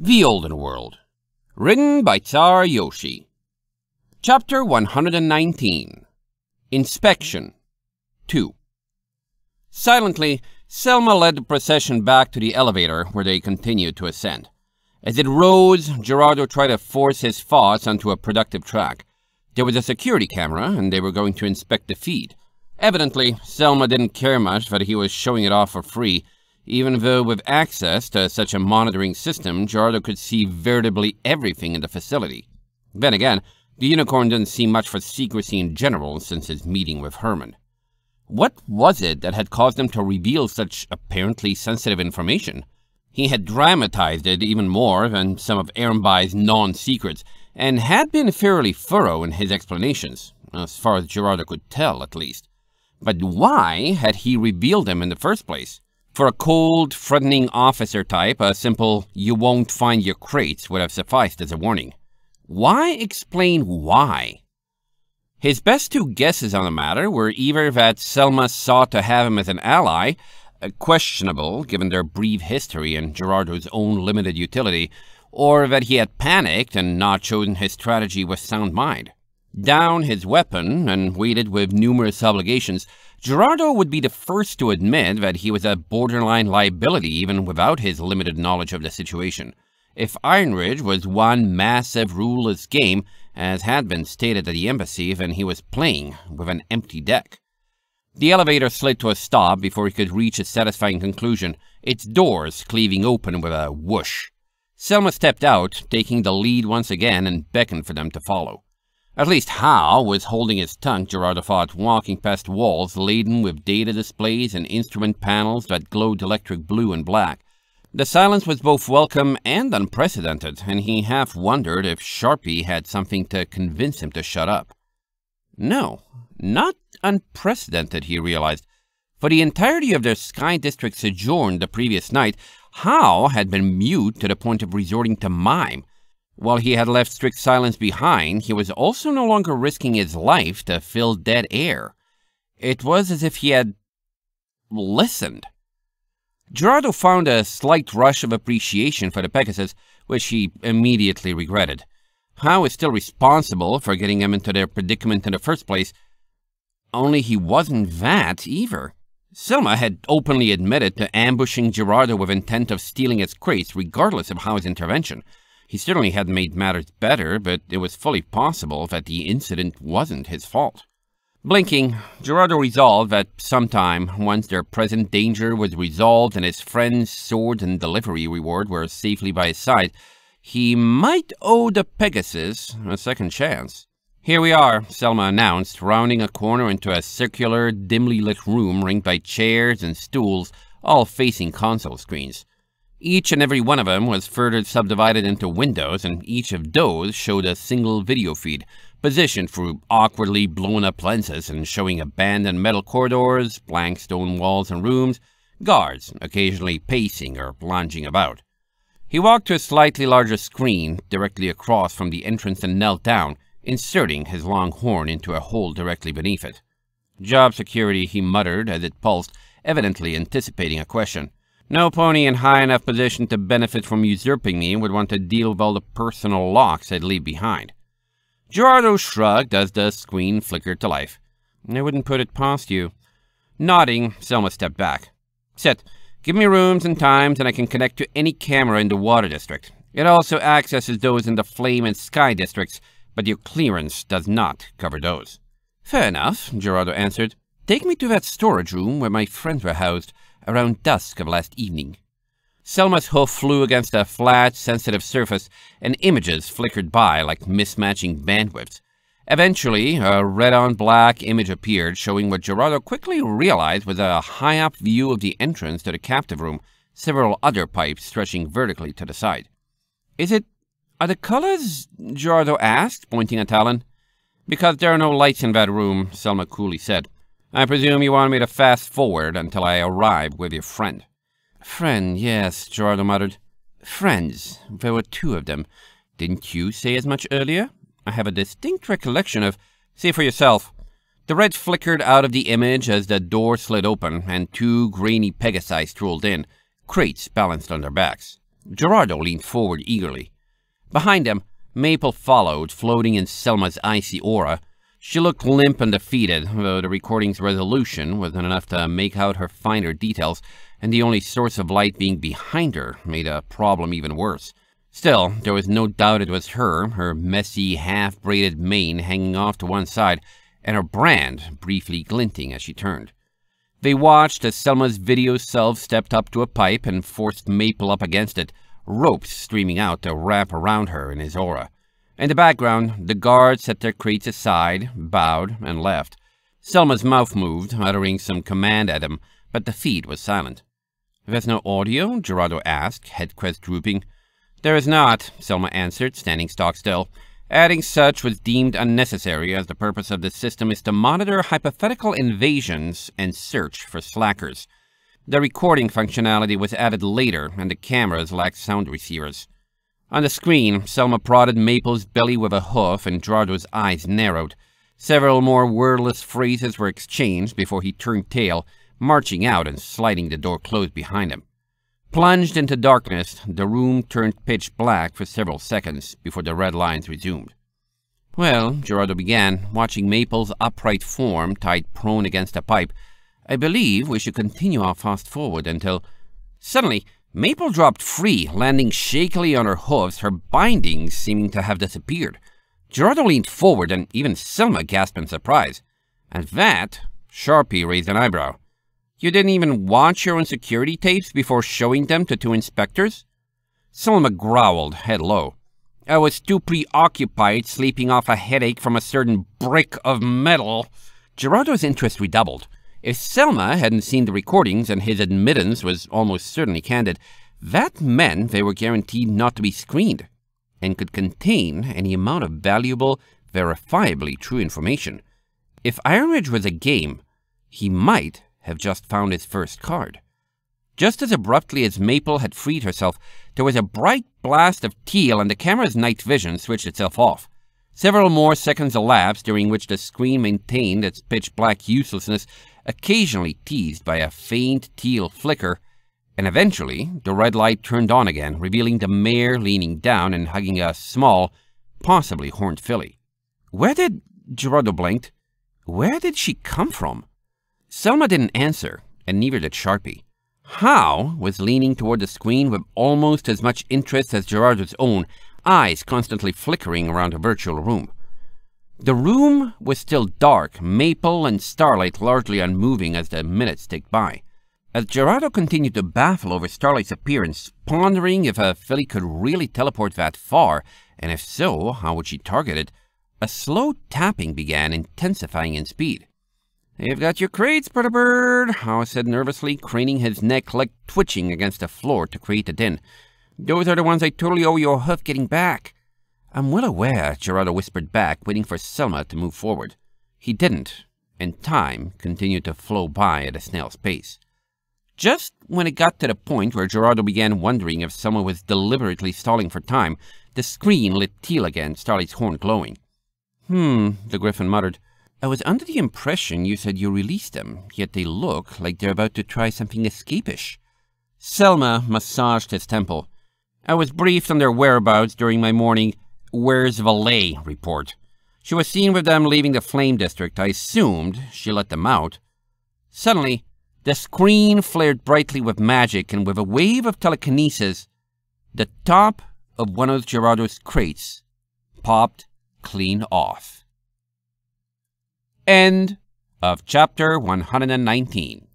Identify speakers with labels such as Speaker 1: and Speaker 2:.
Speaker 1: The Olden World, written by Tsar Yoshi. Chapter 119 Inspection 2 Silently, Selma led the procession back to the elevator, where they continued to ascend. As it rose, Gerardo tried to force his thoughts onto a productive track. There was a security camera, and they were going to inspect the feed. Evidently, Selma didn't care much that he was showing it off for free, even though with access to such a monitoring system, Gerardo could see veritably everything in the facility. Then again, the unicorn didn't see much for secrecy in general since his meeting with Herman. What was it that had caused him to reveal such apparently sensitive information? He had dramatized it even more than some of Ehrenbei's non-secrets, and had been fairly thorough in his explanations, as far as Gerardo could tell, at least. But why had he revealed them in the first place? For a cold, threatening officer type, a simple, you won't find your crates would have sufficed as a warning. Why explain why? His best two guesses on the matter were either that Selma sought to have him as an ally, uh, questionable given their brief history and Gerardo's own limited utility, or that he had panicked and not chosen his strategy with sound mind. Down his weapon and weighted with numerous obligations, Gerardo would be the first to admit that he was a borderline liability even without his limited knowledge of the situation. If Ironridge was one massive ruleless game, as had been stated at the embassy, then he was playing with an empty deck. The elevator slid to a stop before he could reach a satisfying conclusion, its doors cleaving open with a whoosh. Selma stepped out, taking the lead once again and beckoned for them to follow. At least Howe was holding his tongue Gerard Ford's walking past walls laden with data displays and instrument panels that glowed electric blue and black. The silence was both welcome and unprecedented, and he half wondered if Sharpie had something to convince him to shut up. No, not unprecedented, he realized. For the entirety of their Sky District sojourn the previous night, Howe had been mute to the point of resorting to mime, while he had left strict silence behind, he was also no longer risking his life to fill dead air. It was as if he had listened. Gerardo found a slight rush of appreciation for the Pegasus, which he immediately regretted. Howe is still responsible for getting him into their predicament in the first place, only he wasn't that either. Selma had openly admitted to ambushing Gerardo with intent of stealing his crates regardless of Howe's intervention. He certainly had made matters better, but it was fully possible that the incident wasn't his fault. Blinking, Gerardo resolved that sometime, once their present danger was resolved and his friend's sword and delivery reward were safely by his side, he might owe the Pegasus a second chance. Here we are, Selma announced, rounding a corner into a circular, dimly lit room ringed by chairs and stools, all facing console screens. Each and every one of them was further subdivided into windows, and each of those showed a single video feed, positioned through awkwardly blown-up lenses and showing abandoned metal corridors, blank stone walls and rooms, guards occasionally pacing or lounging about. He walked to a slightly larger screen directly across from the entrance and knelt down, inserting his long horn into a hole directly beneath it. Job security, he muttered as it pulsed, evidently anticipating a question. No pony in high enough position to benefit from usurping me would want to deal with all the personal locks I'd leave behind. Gerardo shrugged as the screen flickered to life. I wouldn't put it past you. Nodding, Selma stepped back. Sit. Give me rooms and times, and I can connect to any camera in the Water District. It also accesses those in the Flame and Sky districts, but your clearance does not cover those. Fair enough, Gerardo answered. Take me to that storage room where my friends were housed around dusk of last evening. Selma's hoof flew against a flat, sensitive surface, and images flickered by like mismatching bandwidths. Eventually, a red-on-black image appeared, showing what Gerardo quickly realized was a high-up view of the entrance to the captive room, several other pipes stretching vertically to the side. Is it... are the colors? Gerardo asked, pointing at Talon. Because there are no lights in that room, Selma coolly said. I presume you want me to fast forward until I arrive with your friend. Friend, yes, Gerardo muttered. Friends, there were two of them. Didn't you say as much earlier? I have a distinct recollection of... See for yourself. The red flickered out of the image as the door slid open and two grainy pegasi strolled in, crates balanced on their backs. Gerardo leaned forward eagerly. Behind them, Maple followed, floating in Selma's icy aura, she looked limp and defeated, though the recording's resolution wasn't enough to make out her finer details, and the only source of light being behind her made a problem even worse. Still, there was no doubt it was her, her messy, half-braided mane hanging off to one side, and her brand briefly glinting as she turned. They watched as Selma's video self stepped up to a pipe and forced Maple up against it, ropes streaming out to wrap around her in his aura. In the background, the guards set their crates aside, bowed, and left. Selma's mouth moved, uttering some command at him, but the feed was silent. There's no audio? Gerardo asked, head crest drooping. There is not, Selma answered, standing stock still. Adding such was deemed unnecessary as the purpose of this system is to monitor hypothetical invasions and search for slackers. The recording functionality was added later and the cameras lacked sound receivers. On the screen, Selma prodded Maple's belly with a hoof and Gerardo's eyes narrowed. Several more wordless phrases were exchanged before he turned tail, marching out and sliding the door closed behind him. Plunged into darkness, the room turned pitch black for several seconds before the red lines resumed. Well, Gerardo began, watching Maple's upright form tied prone against a pipe. I believe we should continue our fast forward until... Suddenly, Maple dropped free, landing shakily on her hooves, her bindings seeming to have disappeared. Gerardo leaned forward, and even Selma gasped in surprise. At that, Sharpie raised an eyebrow. You didn't even watch your own security tapes before showing them to two inspectors? Selma growled, head low. I was too preoccupied sleeping off a headache from a certain brick of metal. Gerardo's interest redoubled. If Selma hadn't seen the recordings and his admittance was almost certainly candid, that meant they were guaranteed not to be screened and could contain any amount of valuable, verifiably true information. If Ironridge was a game, he might have just found his first card. Just as abruptly as Maple had freed herself, there was a bright blast of teal and the camera's night vision switched itself off. Several more seconds elapsed during which the screen maintained its pitch black uselessness occasionally teased by a faint teal flicker, and eventually the red light turned on again, revealing the mare leaning down and hugging a small, possibly horned filly. Where did, Gerardo blinked, where did she come from? Selma didn't answer, and neither did Sharpie. How was leaning toward the screen with almost as much interest as Gerardo's own, eyes constantly flickering around the virtual room. The room was still dark, maple and starlight largely unmoving as the minutes ticked by. As Gerardo continued to baffle over Starlight's appearance, pondering if a filly could really teleport that far, and if so, how would she target it, a slow tapping began, intensifying in speed. They've got your crates, pretty bird, Howe said nervously, craning his neck like twitching against the floor to create a din. Those are the ones I totally owe you a hoof getting back. I'm well aware, Gerardo whispered back, waiting for Selma to move forward. He didn't, and time continued to flow by at a snail's pace. Just when it got to the point where Gerardo began wondering if someone was deliberately stalling for time, the screen lit teal again, Starlight's horn glowing. Hmm, the Griffin muttered. I was under the impression you said you released them, yet they look like they're about to try something escapish. Selma massaged his temple. I was briefed on their whereabouts during my morning, Where's Valet report. She was seen with them leaving the flame district. I assumed she let them out. Suddenly, the screen flared brightly with magic, and with a wave of telekinesis, the top of one of Gerardo's crates popped clean off. End of chapter 119.